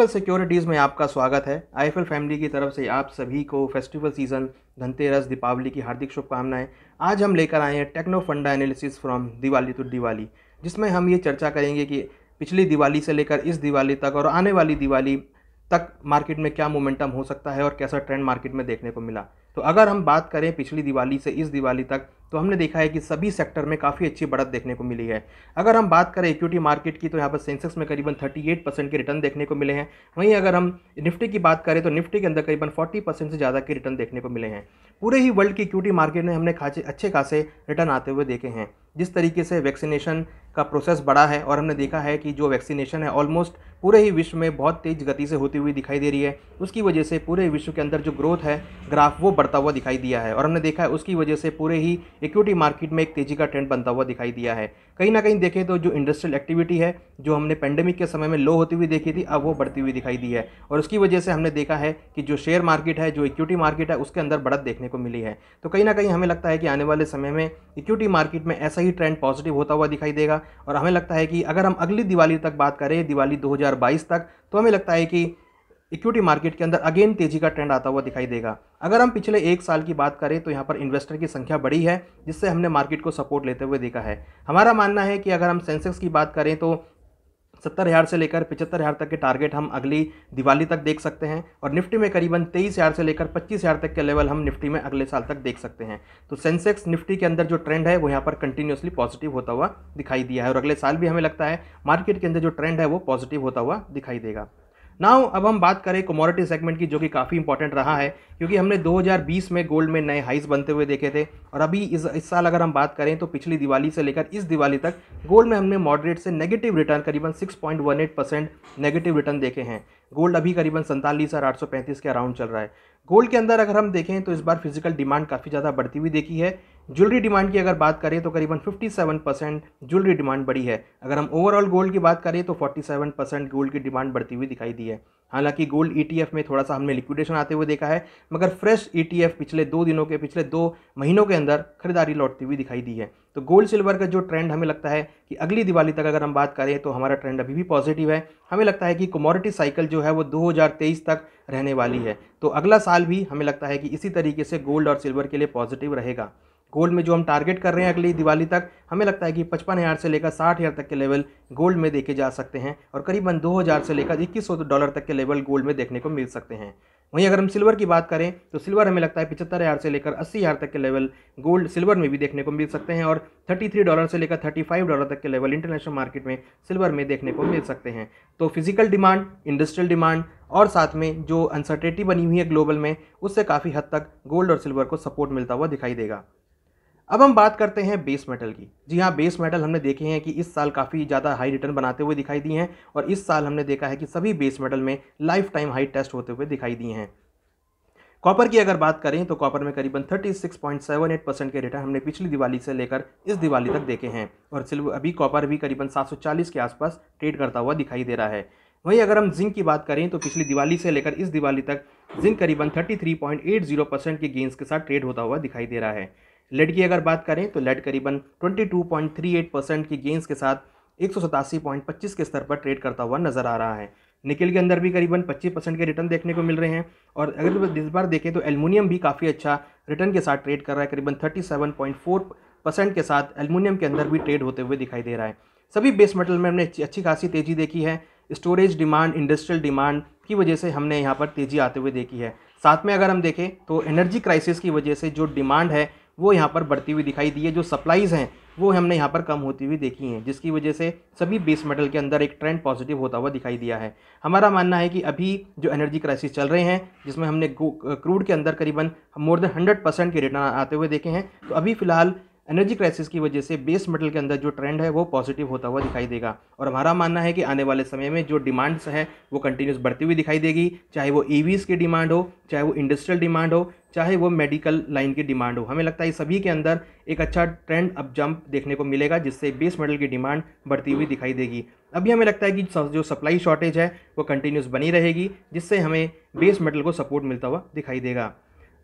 IFL securities में आपका स्वागत है आईएफएल फैमिली की तरफ से आप सभी को फेस्टिवल सीजन धनतेरस दीपावली की हार्दिक शुभकामनाएं आज हम लेकर आए हैं Techno Funda analysis from Diwali to Diwali जिसमें हम ये चर्चा करेंगे कि पिछली दिवाली से लेकर इस दिवाली तक और आने वाली दिवाली तक मार्केट में क्या मोमेंटम हो सकता है और कैसा ट्रेंड मार्केट में देखने को मिला तो अगर हम बात करें पिछली दिवाली से इस दिवाली तक तो हमने देखा है कि सभी सेक्टर में काफ़ी अच्छी बढ़त देखने को मिली है अगर हम बात करें इक्विटी मार्केट की तो यहाँ पर सेंसेक्स में करीबन 38 परसेंट के रिटर्न देखने को मिले हैं वहीं अगर हम निफ्टी की बात करें तो निफ्टी के अंदर करीबन 40 परसेंट से ज़्यादा के रिटर्न देखने को मिले हैं पूरे ही वर्ल्ड की इक्विटी मार्केट में हमने खाचे अच्छे खासे रिटर्न आते हुए देखे हैं जिस तरीके से वैक्सीनेशन का प्रोसेस बढ़ा है और हमने देखा है कि जो वैक्सीनेशन है ऑलमोस्ट पूरे ही विश्व में बहुत तेज़ गति से होती हुई दिखाई दे रही है उसकी वजह से पूरे विश्व के अंदर जो ग्रोथ है ग्राफ वो बढ़ता हुआ दिखाई दिया है और हमने देखा है उसकी वजह से पूरे ही इक्विटी मार्केट में एक तेज़ी का ट्रेंड बनता हुआ दिखाई दिया है कहीं ना कहीं देखें तो जो इंडस्ट्रियल एक्टिविटी है जो हमने पेंडेमिक के समय में लो होती हुई देखी थी अब वो बढ़ती हुई दिखाई दी है और उसकी वजह से हमने देखा है कि जो शेयर मार्केट है जो इक्विटी मार्केट है उसके अंदर बढ़त देखने को मिली है तो कहीं ना कहीं हमें लगता है कि आने वाले समय में इक्विटी मार्केट में ऐसा ही ट्रेंड पॉजिटिव होता हुआ दिखाई देगा और हमें लगता है कि अगर हम अगली दिवाली तक बात करें दिवाली दो 2022 तक तो हमें लगता है कि इक्विटी मार्केट के अंदर अगेन तेजी का ट्रेंड आता हुआ दिखाई देगा अगर हम पिछले एक साल की बात करें तो यहाँ पर इन्वेस्टर की संख्या बढ़ी है जिससे हमने मार्केट को सपोर्ट लेते हुए देखा है हमारा मानना है कि अगर हम सेंसेक्स की बात करें तो सत्तर हज़ार से लेकर पचहत्तर हज़ार तक के टारगेट हम अगली दिवाली तक देख सकते हैं और निफ्टी में करीबन तेईस हज़ार से लेकर पच्चीस हज़ार तक के लेवल हम निफ्टी में अगले साल तक देख सकते हैं तो सेंसेक्स निफ्टी के अंदर जो ट्रेंड है वो यहाँ पर कंटिन्यूसली पॉजिटिव होता हुआ दिखाई दिया है और अगले साल भी हमें लगता है मार्केट के अंदर जो ट्रेंड है वो पॉजिटिव होता हुआ दिखाई देगा नाउ अब हम बात करें कमोडिटी सेगमेंट की जो कि काफ़ी इंपॉर्टेंट रहा है क्योंकि हमने 2020 में गोल्ड में नए हाइस बनते हुए देखे थे और अभी इस इस साल अगर हम बात करें तो पिछली दिवाली से लेकर इस दिवाली तक गोल्ड में हमने मॉडरेट से नेगेटिव रिटर्न करीबन 6.18 परसेंट नेगेटिव रिटर्न देखे हैं गोल्ड अभी करीबन सैंतालीस हज़ार आठ सौ पैंतीस के अराउंड चल रहा है गोल्ड के अंदर अगर हम देखें तो इस बार फिजिकल डिमांड काफ़ी ज़्यादा बढ़ती हुई देखी है ज्वेलरी डिमांड की अगर बात करें तो करीबन 57 परसेंट ज्वेलरी डिमांड बढ़ी है अगर हम ओवरऑल गोल्ड की बात करें तो 47 परसेंट गोल्ड की डिमांड बढ़ती हुई दिखाई दी है हालांकि गोल्ड ईटीएफ e में थोड़ा सा हमने लिक्विडेशन आते हुए देखा है मगर फ्रेश ईटीएफ e पिछले दो दिनों के पिछले दो महीनों के अंदर खरीदारी लौटती हुई दिखाई दी है तो गोल्ड सिल्वर का जो ट्रेंड हमें लगता है कि अगली दिवाली तक अगर हम बात करें तो हमारा ट्रेंड अभी भी पॉजिटिव है हमें लगता है कि कमोडिटी साइकिल जो है वो 2023 तक रहने वाली है तो अगला साल भी हमें लगता है कि इसी तरीके से गोल्ड और सिल्वर के लिए पॉजिटिव रहेगा गोल्ड में जो हम टारगेट कर रहे हैं अगली दिवाली तक हमें लगता है कि पचपन हज़ार से लेकर साठ हज़ार तक के लेवल गोल्ड में देखे जा सकते हैं और करीबन दो हज़ार से लेकर इक्कीस सौ डॉलर तक के लेवल गोल्ड में देखने को मिल सकते हैं वहीं अगर हम सिल्वर की बात करें तो सिल्वर हमें लगता है पिछहत्तर हज़ार से लेकर अस्सी हज़ार तक के लेवल गोल्ड सिल्वर में भी देखने को मिल सकते हैं और थर्टी थ्री डॉलर से लेकर थर्टी फाइव डॉलर तक के लेवल इंटरनेशनल मार्केट में सिल्वर में देखने को मिल सकते हैं तो फिजिकल डिमांड इंडस्ट्रियल डिमांड और साथ में जो अनसर्टेटी बनी हुई है ग्लोबल में उससे काफ़ी हद तक गोल्ड और सिल्वर को सपोर्ट मिलता हुआ दिखाई देगा अब हम बात करते हैं बेस मेटल की जी हाँ बेस मेटल हमने देखे हैं कि इस साल काफ़ी ज़्यादा हाई रिटर्न बनाते हुए दिखाई दिए हैं और इस साल हमने देखा है कि सभी बेस मेटल में लाइफ टाइम हाई टेस्ट होते हुए दिखाई दिए हैं कॉपर की अगर बात करें तो कॉपर में करीबन 36.78 परसेंट के रिटर्न हमने पिछली दिवाली से लेकर इस दिवाली तक देखे हैं और सिल्वर अभी कॉपर भी करीबन 740 के आसपास ट्रेड करता हुआ दिखाई दे रहा है वहीं अगर हम जिंक की बात करें तो पिछली दिवाली से लेकर इस दिवाली तक जिंक करीबन 33.80 परसेंट के गेंस के साथ ट्रेड होता हुआ दिखाई दे रहा है लेड की अगर बात करें तो लेड करीबन 22.38 परसेंट की गेंस के साथ एक के स्तर पर ट्रेड करता हुआ नजर आ रहा है निकल के अंदर भी करीबन 25 परसेंट के रिटर्न देखने को मिल रहे हैं और अगर इस बार देखें तो एलमिनियम भी काफ़ी अच्छा रिटर्न के साथ ट्रेड कर रहा है करीबन 37.4 परसेंट के साथ एलमिनियम के अंदर भी ट्रेड होते हुए दिखाई दे रहा है सभी बेस मेटल में हमने अच्छी खासी तेज़ी देखी है स्टोरेज डिमांड इंडस्ट्रियल डिमांड की वजह से हमने यहाँ पर तेज़ी आते हुए देखी है साथ में अगर हम देखें तो एनर्जी क्राइसिस की वजह से जो डिमांड है वो यहाँ पर बढ़ती हुई दिखाई दी है जो सप्लाइज़ हैं वो हमने यहाँ पर कम होती हुई देखी हैं जिसकी वजह से सभी बेस मेटल के अंदर एक ट्रेंड पॉजिटिव होता हुआ दिखाई दिया है हमारा मानना है कि अभी जो एनर्जी क्राइसिस चल रहे हैं जिसमें हमने क्रूड के अंदर करीबन मोर देन हंड्रेड परसेंट के रिटर्न आते हुए देखे हैं तो अभी फिलहाल एनर्जी क्राइसिस की वजह से बेस मेटल के अंदर जो ट्रेंड है वो पॉजिटिव होता हुआ दिखाई देगा और हमारा मानना है कि आने वाले समय में जो डिमांड्स हैं वो कंटिन्यूस बढ़ती हुई दिखाई देगी चाहे वो ईवीज़ e की डिमांड हो चाहे वो इंडस्ट्रियल डिमांड हो चाहे वो मेडिकल लाइन की डिमांड हो हमें लगता है सभी के अंदर एक अच्छा ट्रेंड अप जंप देखने को मिलेगा जिससे बेस मेडल की डिमांड बढ़ती हुई दिखाई देगी अभी हमें लगता है कि जो सप्लाई शॉर्टेज है वो कंटिन्यूस बनी रहेगी जिससे हमें बेस मेडल को सपोर्ट मिलता हुआ दिखाई देगा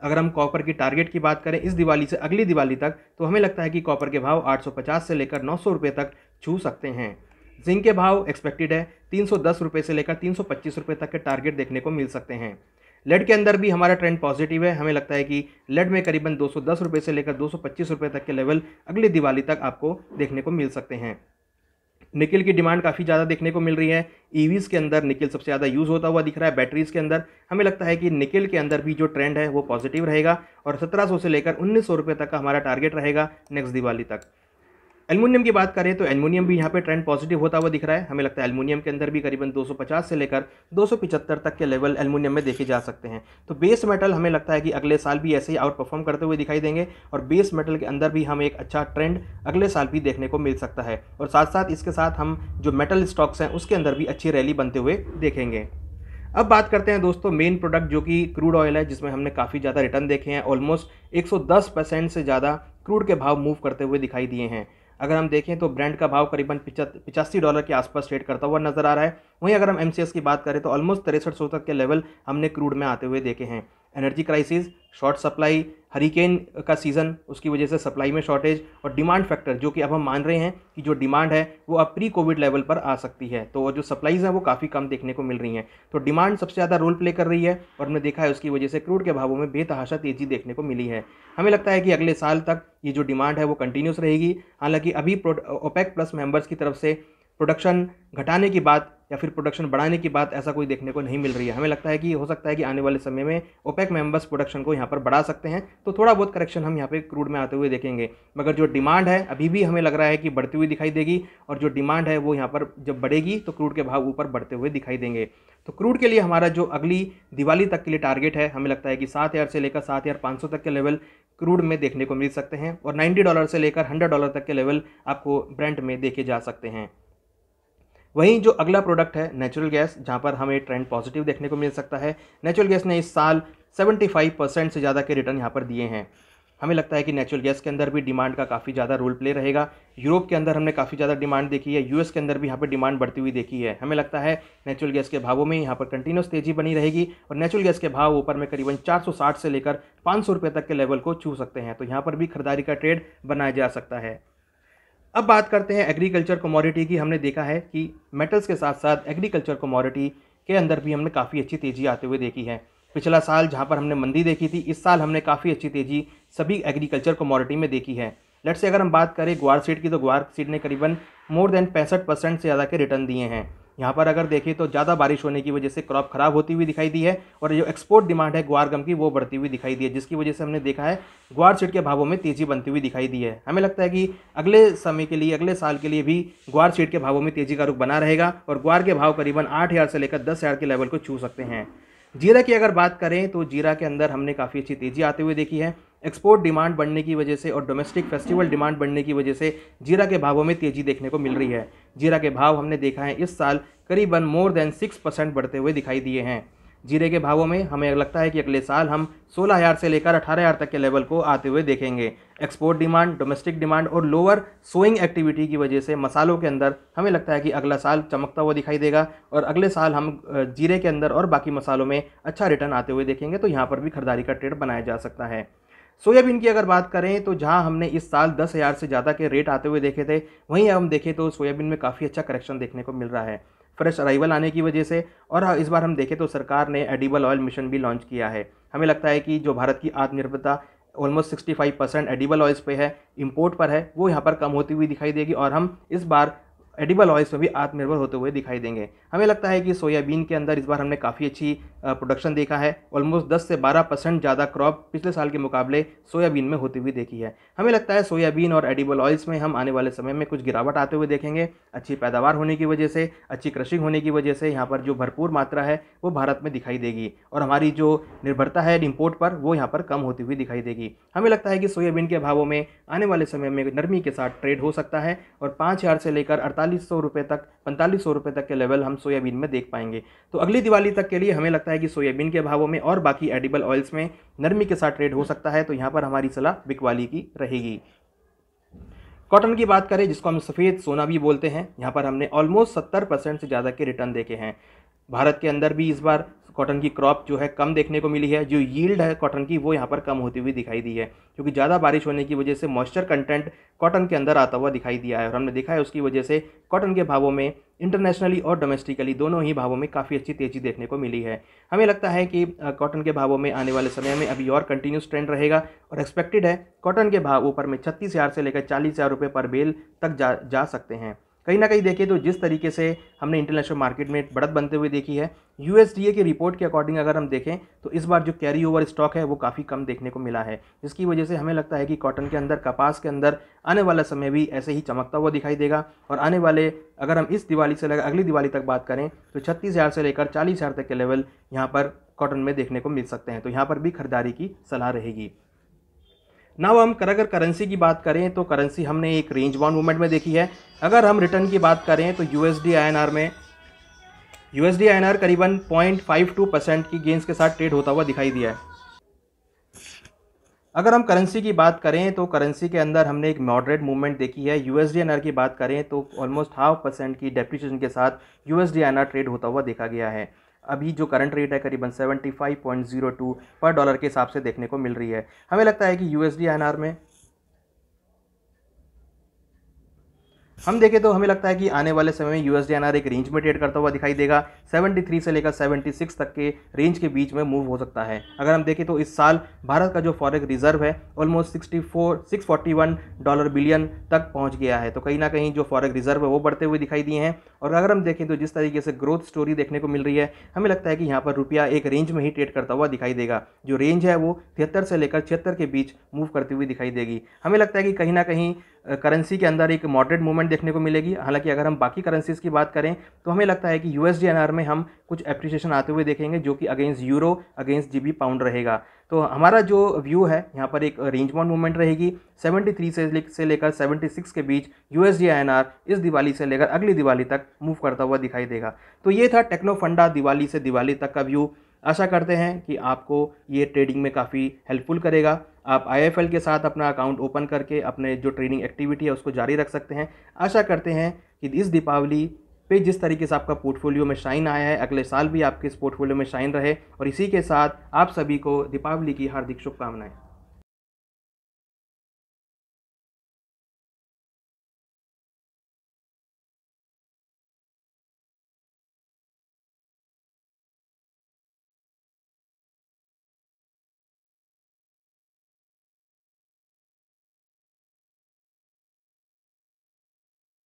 अगर हम कॉपर की टारगेट की बात करें इस दिवाली से अगली दिवाली तक तो हमें लगता है कि कॉपर के भाव 850 से लेकर नौ सौ तक छू सकते हैं जिंक के भाव एक्सपेक्टेड है तीन सौ से लेकर तीन सौ तक के टारगेट देखने को मिल सकते हैं लेड के अंदर भी हमारा ट्रेंड पॉजिटिव है हमें लगता है कि लेड में करीबन दो सौ से लेकर दो सौ तक के लेवल अगली दिवाली तक आपको देखने को मिल सकते हैं निकिल की डिमांड काफ़ी ज़्यादा देखने को मिल रही है ईवीज़ e के अंदर निकिल सबसे ज़्यादा यूज़ होता हुआ दिख रहा है बैटरीज़ के अंदर हमें लगता है कि निकिल के अंदर भी जो ट्रेंड है वो पॉजिटिव रहेगा और 1700 से लेकर उन्नीस सौ तक का हमारा टारगेट रहेगा नेक्स्ट दिवाली तक एलमोनियम की बात करें तो एलमोनियम भी यहाँ पे ट्रेंड पॉजिटिव होता हुआ दिख रहा है हमें लगता है एलमोनियम के अंदर भी करीबन 250 से लेकर 275 तक के लेवल एलमोनियम में देखे जा सकते हैं तो बेस मेटल हमें लगता है कि अगले साल भी ऐसे ही आउट परफॉर्म करते हुए दिखाई देंगे और बेस मेटल के अंदर भी हमें एक अच्छा ट्रेंड अगले साल भी देखने को मिल सकता है और साथ साथ इसके साथ हम जो मेटल स्टॉक्स हैं उसके अंदर भी अच्छी रैली बनते हुए देखेंगे अब बात करते हैं दोस्तों मेन प्रोडक्ट जो कि क्रूड ऑयल है जिसमें हमने काफ़ी ज़्यादा रिटर्न देखे हैं ऑलमोस्ट एक परसेंट से ज़्यादा क्रूड के भाव मूव करते हुए दिखाई दिए हैं अगर हम देखें तो ब्रांड का भाव करीबन पिचासी डॉलर के आसपास ट्रेड करता हुआ नजर आ रहा है वहीं अगर हम एम की बात करें तो ऑलमोस्ट तिरसठ सौ तक के लेवल हमने क्रूड में आते हुए देखे हैं energy crisis short supply hurricane का सीज़न उसकी वजह से सप्लाई में शॉर्टेज और डिमांड फैक्टर जो कि अब हम मान रहे हैं कि जो डिमांड है वो अब प्री कोविड लेवल पर आ सकती है तो जो सप्लाईज़ हैं वो काफ़ी कम देखने को मिल रही हैं तो डिमांड सबसे ज़्यादा रोल प्ले कर रही है और हमने देखा है उसकी वजह से क्रूड के भावों में बेतहाशा तेज़ी देखने को मिली है हमें लगता है कि अगले साल तक ये जो डिमांड है वो कंटिन्यूस रहेगी हालांकि अभी ओपेक प्लस मेम्बर्स की तरफ से प्रोडक्शन घटाने की बात या फिर प्रोडक्शन बढ़ाने की बात ऐसा कोई देखने को नहीं मिल रही है हमें लगता है कि हो सकता है कि आने वाले समय में ओपेक मेंबर्स प्रोडक्शन को यहाँ पर बढ़ा सकते हैं तो थोड़ा बहुत करेक्शन हम यहाँ पे क्रूड में आते हुए देखेंगे मगर जो डिमांड है अभी भी हमें लग रहा है कि बढ़ती हुई दिखाई देगी और जो डिमांड है वो यहाँ पर जब बढ़ेगी तो क्रूड के भाव ऊपर बढ़ते हुए दिखाई देंगे तो क्रूड के लिए हमारा जो अगली दिवाली तक के लिए टारगेट है हमें लगता है कि सात हज़ार से लेकर सात हज़ार पाँच सौ तक के लेवल क्रूड में देखने को मिल सकते हैं और नाइन्टी डॉलर से लेकर हंड्रेड डॉलर तक के लेवल आपको ब्रांड में देखे जा सकते हैं वहीं जो अगला प्रोडक्ट है नेचुरल गैस जहाँ पर हमें ट्रेंड पॉजिटिव देखने को मिल सकता है नेचुरल गैस ने इस साल 75 परसेंट से ज़्यादा के रिटर्न यहाँ पर दिए हैं हमें लगता है कि नेचुरल गैस के अंदर भी डिमांड का काफ़ी ज़्यादा रोल प्ले रहेगा यूरोप के अंदर हमने काफ़ी ज़्यादा डिमांड देखी है यूएस के अंदर भी यहाँ पर डिमांड बढ़ती हुई देखी है हमें लगता है नेचुरल गैस के भावों में यहाँ पर कंटिन्यूस तेज़ी बनी रहेगी और नेचुरल गैस के भाव ऊपर में करीबन 460 से लेकर पाँच सौ तक के लेवल को छू सकते हैं तो यहाँ पर भी खरीदारी का ट्रेड बनाया जा सकता है अब बात करते हैं एग्रीकल्चर कमोडिटी की हमने देखा है कि मेटल्स के साथ साथ एग्रीकल्चर कमोडिटी के अंदर भी हमने काफ़ी अच्छी तेज़ी आते हुए देखी है पिछला साल जहाँ पर हमने मंदी देखी थी इस साल हमने काफ़ी अच्छी तेज़ी सभी एग्रीकल्चर कमोडिटी में देखी है लेट से अगर हम बात करें ग्वार सीड की तो ग्वार सीड ने करीबन मोर देन पैंसठ परसेंट से ज़्यादा के रिटर्न दिए हैं यहाँ पर अगर देखें तो ज़्यादा बारिश होने की वजह से क्रॉप खराब होती हुई दिखाई दी है और जो एक्सपोर्ट डिमांड है ग्वार गम की वो बढ़ती हुई दिखाई दी है जिसकी वजह से हमने देखा है ग्वार सीड के भावों में तेज़ी बनती हुई दिखाई दी है हमें लगता है कि अगले समय के लिए अगले साल के लिए भी ग्वार सीड के भावों में तेज़ी का रुख बना रहेगा और ग्वार के भाव करीबन आठ से लेकर दस के लेवल को छू सकते हैं जीरा की अगर बात करें तो जीरा के अंदर हमने काफ़ी अच्छी तेज़ी आते हुए देखी है एक्सपोर्ट डिमांड बढ़ने की वजह से और डोमेस्टिक फेस्टिवल डिमांड बढ़ने की वजह से जीरा के भावों में तेज़ी देखने को मिल रही है जीरा के भाव हमने देखा है इस साल करीबन मोर देन सिक्स परसेंट बढ़ते हुए दिखाई दिए हैं जीरे के भावों में हमें लगता है कि अगले साल हम सोलह हज़ार से लेकर अठारह हज़ार तक के लेवल को आते हुए देखेंगे एक्सपोर्ट डिमांड डोमेस्टिक डिमांड और लोअर सोइंग एक्टिविटी की वजह से मसालों के अंदर हमें लगता है कि अगला साल चमकता हुआ दिखाई देगा और अगले साल हम जीरे के अंदर और बाकी मसालों में अच्छा रिटर्न आते हुए देखेंगे तो यहाँ पर भी खरीदारी का ट्रेड बनाया जा सकता है सोयाबीन की अगर बात करें तो जहां हमने इस साल दस हज़ार से ज़्यादा के रेट आते हुए देखे थे वहीं हम देखें तो सोयाबीन में काफ़ी अच्छा करेक्शन देखने को मिल रहा है फ्रेश अराइवल आने की वजह से और हाँ, इस बार हम देखें तो सरकार ने एडिबल ऑयल मिशन भी लॉन्च किया है हमें लगता है कि जो भारत की आत्मनिर्भरता almost five percent edible oils पे है इंपोर्ट पर है वो यहाँ पर कम होती हुई दिखाई देगी और हम इस बार एडिबल ऑयल्स में भी आत्मनिर्भर होते हुए दिखाई देंगे हमें लगता है कि सोयाबीन के अंदर इस बार हमने काफ़ी अच्छी प्रोडक्शन देखा है ऑलमोस्ट 10 से 12 परसेंट ज़्यादा क्रॉप पिछले साल के मुकाबले सोयाबीन में होती हुई देखी है हमें लगता है सोयाबीन और एडिबल ऑयल्स में हम आने वाले समय में कुछ गिरावट आते हुए देखेंगे अच्छी पैदावार होने की वजह से अच्छी क्रशिंग होने की वजह से यहाँ पर जो भरपूर मात्रा है वो भारत में दिखाई देगी और हमारी जो निर्भरता है इम्पोर्ट पर वो यहाँ पर कम होती हुई दिखाई देगी हमें लगता है कि सोयाबीन के भावों में आने वाले समय में नरमी के साथ ट्रेड हो सकता है और पाँच से लेकर अड़तालीस पैंतालीस सौ रुपये तक पैंतालीस सौ रुपये तक के लेवल हम सोयाबीन में देख पाएंगे तो अगली दिवाली तक के लिए हमें लगता है कि सोयाबीन के भावों में और बाकी एडिबल ऑयल्स में नरमी के साथ ट्रेड हो सकता है तो यहाँ पर हमारी सलाह बिकवाली की रहेगी कॉटन की बात करें जिसको हम सफ़ेद सोना भी बोलते हैं यहाँ पर हमने ऑलमोस्ट सत्तर परसेंट से ज़्यादा के रिटर्न देखे हैं भारत के अंदर भी इस बार कॉटन की क्रॉप जो है कम देखने को मिली है जो यील्ड है कॉटन की वो यहाँ पर कम होती हुई दिखाई दी है क्योंकि ज़्यादा बारिश होने की वजह से मॉइस्चर कंटेंट कॉटन के अंदर आता हुआ दिखाई दिया है और हमने देखा है उसकी वजह से कॉटन के भावों में इंटरनेशनली और डोमेस्टिकली दोनों ही भावों में काफ़ी अच्छी तेज़ी देखने को मिली है हमें लगता है कि कॉटन के भावों में आने वाले समय में अभी और कंटिन्यूस ट्रेंड रहेगा और एक्सपेक्टेड है कॉटन के भाव ऊपर में छत्तीस से लेकर चालीस हज़ार रुपये पर बेल तक जा जा सकते हैं कहीं ना कहीं देखें तो जिस तरीके से हमने इंटरनेशनल मार्केट में बढ़त बनते हुए देखी है यूएसडीए की रिपोर्ट के अकॉर्डिंग अगर हम देखें तो इस बार जो कैरी ओवर स्टॉक है वो काफ़ी कम देखने को मिला है जिसकी वजह से हमें लगता है कि कॉटन के अंदर कपास के अंदर आने वाला समय भी ऐसे ही चमकता हुआ दिखाई देगा और आने वाले अगर हम इस दिवाली से लेकर अगली दिवाली तक बात करें तो छत्तीस से लेकर चालीस तक के लेवल यहाँ पर कॉटन में देखने को मिल सकते हैं तो यहाँ पर भी खरीदारी की सलाह रहेगी नाउ हम कर अगर करेंसी की बात करें तो करेंसी हमने एक रेंज बाउंड मूवमेंट में देखी है अगर हम रिटर्न की बात करें तो यू एस में यू एस करीबन टू परसेंट की गेंस के साथ ट्रेड होता हुआ दिखाई दिया है अगर हम करेंसी की बात करें तो करेंसी के अंदर हमने एक मॉडरेट मूवमेंट देखी है यू एस की बात करें तो ऑलमोस्ट हाफ परसेंट की डेप्रिशिएशन के साथ यू एस ट्रेड होता हुआ देखा गया है अभी जो करंट रेट है करीबन 75.02 पर डॉलर के हिसाब से देखने को मिल रही है हमें लगता है कि यू एस में हम देखें तो हमें लगता है कि आने वाले समय में यूएसडी एनआर एक रेंज में ट्रेड करता हुआ दिखाई देगा 73 से लेकर 76 तक के रेंज के बीच में मूव हो सकता है अगर हम देखें तो इस साल भारत का जो फॉरेक्स रिजर्व है ऑलमोस्ट 64 641 डॉलर बिलियन तक पहुंच गया है तो कहीं ना कहीं जो फॉरेक रिजर्व है वो बढ़ते हुए दिखाई दिए हैं और अगर हम देखें तो जिस तरीके से ग्रोथ स्टोरी देखने को मिल रही है हमें लगता है कि यहाँ पर रुपया एक रेंज में ही ट्रेड करता हुआ दिखाई देगा जो रेंज है वो तिहत्तर से लेकर छिहत्तर के बीच मूव करती हुई दिखाई देगी हमें लगता है कि कहीं ना कहीं करेंसी के अंदर एक मॉडरेट मूवमेंट देखने को मिलेगी हालांकि अगर हम बाकी करेंसीज़ की बात करें तो हमें लगता है कि यू एस में हम कुछ एप्रिसिएशन आते हुए देखेंगे जो कि अगेंस्ट यूरो अगेंस्ट जी पाउंड रहेगा तो हमारा जो व्यू है यहाँ पर एक रेंज बाउंड मूवमेंट रहेगी 73 से से लेकर 76 के बीच यू एस इस दिवाली से लेकर अगली दिवाली तक मूव करता हुआ दिखाई देगा तो ये था टेक्नो फंडा दिवाली से दिवाली तक का व्यू आशा करते हैं कि आपको ये ट्रेडिंग में काफ़ी हेल्पफुल करेगा आप आई के साथ अपना अकाउंट ओपन करके अपने जो ट्रेनिंग एक्टिविटी है उसको जारी रख सकते हैं आशा करते हैं कि इस दीपावली पे जिस तरीके से आपका पोर्टफोलियो में शाइन आया है अगले साल भी आपके इस पोर्टफोलियो में शाइन रहे और इसी के साथ आप सभी को दीपावली की हार्दिक शुभकामनाएं